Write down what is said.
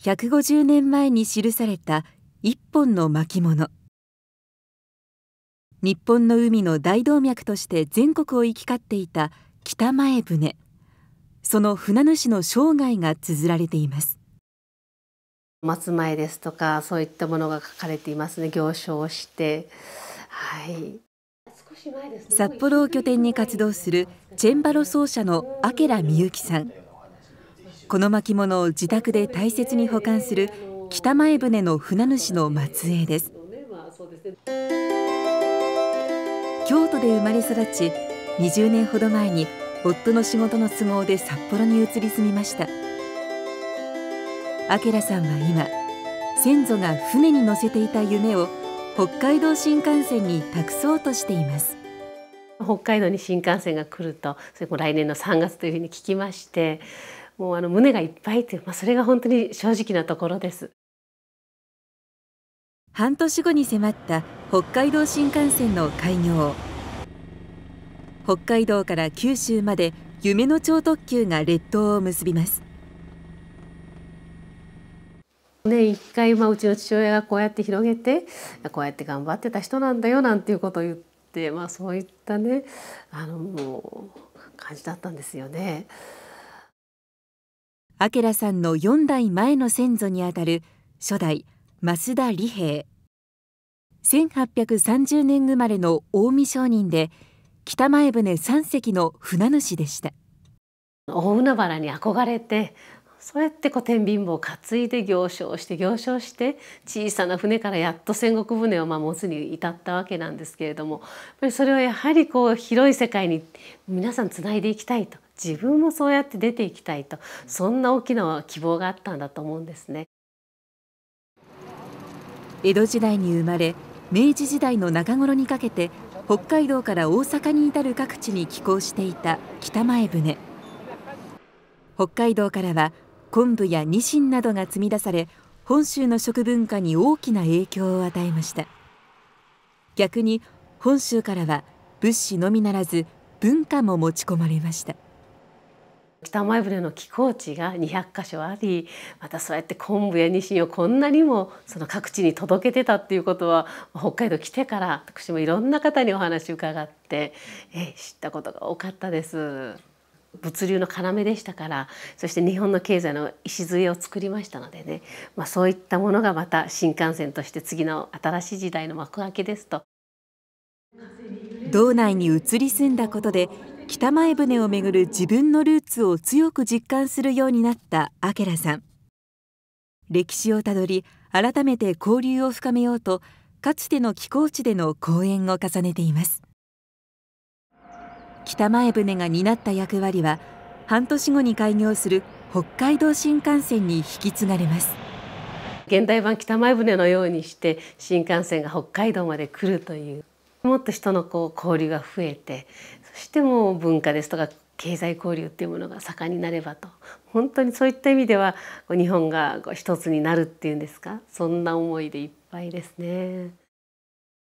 150年前に記された一本の巻物日本の海の大動脈として全国を行き交っていた北前船その船主の生涯が綴られています松前ですとかそういったものが書かれていますね行商をしてはい札幌を拠点に活動するチェンバロ奏者の明美幸さんこの巻物を自宅で大切に保管する北前船の船主の末裔です京都で生まれ育ち20年ほど前に夫の仕事の都合で札幌に移り住みました明さんは今先祖が船に乗せていた夢を北海道新幹線に託そうとしています北海道に新幹線が来るとそれも来年の3月というふうに聞きましてもうあの胸がいっぱいという、まあ、それが本当に正直なところです半年後に迫った北海道新幹線の開業北海道から九州まで夢の超特急が列島を結びます年一回、まあ、うちの父親がこうやって広げてこうやって頑張ってた人なんだよなんていうことを言って、まあ、そういったねあのもう感じだったんですよね。明さんの4代前の先祖にあたる初代増田利平1830年生まれの近江商人で北前船3隻の船主でした大海原に憧れてそうやって天秤棒を担いで行商して行商して小さな船からやっと戦国船を持つに至ったわけなんですけれどもそれはやはりこう広い世界に皆さんつないでいきたいと自分もそうやって出ていきたいとそんな大きな希望があったんだと思うんですね江戸時代に生まれ明治時代の中頃にかけて北海道から大阪に至る各地に寄港していた北前船北海道からは昆布やニシンなどが積み出され本州の食文化に大きな影響を与えました逆に本州からは物資のみならず文化も持ち込まれました北前船の寄港地が200箇所ありまたそうやって昆布やニシンをこんなにもその各地に届けてたっていうことは北海道来てから私もいろんな方にお話伺ってえ知ったことが多かったです。物流の要でしたからそして日本の経済の礎を作りましたのでね、まあ、そういったものがまた新幹線として次の新しい時代の幕開けですと。道内に移り住んだことで北前船をめぐる自分のルーツを強く実感するようになったアケラさん歴史をたどり改めて交流を深めようとかつての寄港地での講演を重ねています北前船が担った役割は半年後に開業する北海道新幹線に引き継がれます現代版北前船のようにして新幹線が北海道まで来るというもっと人のこう交流が増えてそしてもう文化ですとか経済交流っていうものが盛んになればと本当にそういった意味では日本が一つになるっていうんですかそんな思いでいっぱいですね。